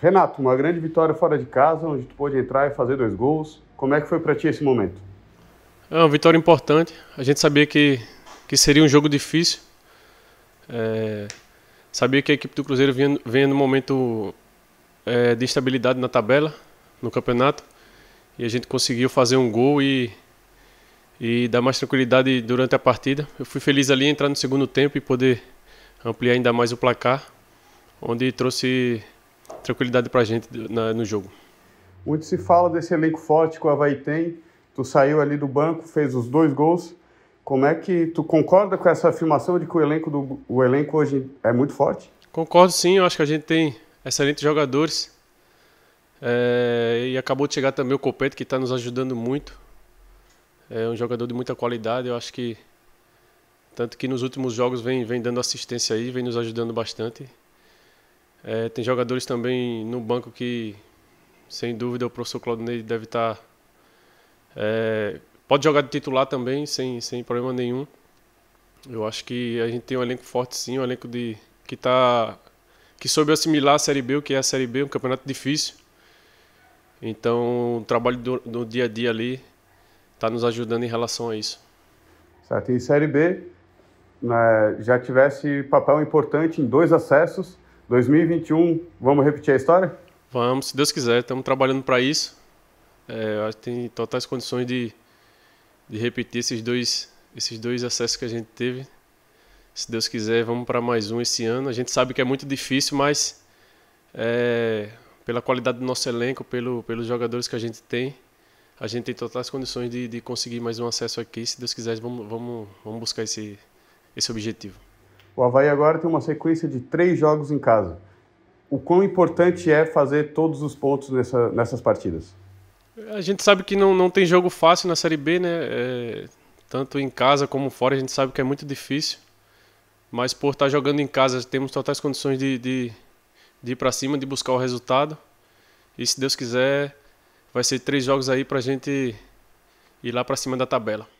Renato, uma grande vitória fora de casa, onde tu pôde entrar e fazer dois gols. Como é que foi para ti esse momento? É uma vitória importante. A gente sabia que, que seria um jogo difícil. É, sabia que a equipe do Cruzeiro vinha, vinha num momento é, de instabilidade na tabela, no campeonato. E a gente conseguiu fazer um gol e, e dar mais tranquilidade durante a partida. Eu fui feliz ali entrar no segundo tempo e poder ampliar ainda mais o placar, onde trouxe tranquilidade para a gente na, no jogo. Muito se fala desse elenco forte que o Havaí tem. Tu saiu ali do banco, fez os dois gols. Como é que tu concorda com essa afirmação de que o elenco, do, o elenco hoje é muito forte? Concordo sim, eu acho que a gente tem excelentes jogadores. É, e acabou de chegar também o Copete, que está nos ajudando muito. É um jogador de muita qualidade, eu acho que. Tanto que nos últimos jogos vem, vem dando assistência aí, vem nos ajudando bastante. É, tem jogadores também no banco que, sem dúvida, o professor Claudinei deve estar. Tá, é, pode jogar de titular também, sem, sem problema nenhum. Eu acho que a gente tem um elenco forte sim, um elenco de, que tá, que soube assimilar a Série B, o que é a Série B, um campeonato difícil. Então, o trabalho do, do dia a dia ali está nos ajudando em relação a isso. Certo, e Série B né, já tivesse papel importante em dois acessos 2021, vamos repetir a história? Vamos, se Deus quiser, estamos trabalhando para isso. É, acho que tem totais condições de, de repetir esses dois, esses dois acessos que a gente teve. Se Deus quiser, vamos para mais um esse ano. A gente sabe que é muito difícil, mas é, pela qualidade do nosso elenco, pelo, pelos jogadores que a gente tem, a gente tem totais condições de, de conseguir mais um acesso aqui. Se Deus quiser, vamos, vamos, vamos buscar esse, esse objetivo. O Havaí agora tem uma sequência de três jogos em casa. O quão importante é fazer todos os pontos nessa, nessas partidas? A gente sabe que não, não tem jogo fácil na Série B, né? É, tanto em casa como fora, a gente sabe que é muito difícil. Mas por estar jogando em casa, temos totais condições de, de, de ir para cima, de buscar o resultado. E se Deus quiser, vai ser três jogos aí para a gente ir lá para cima da tabela.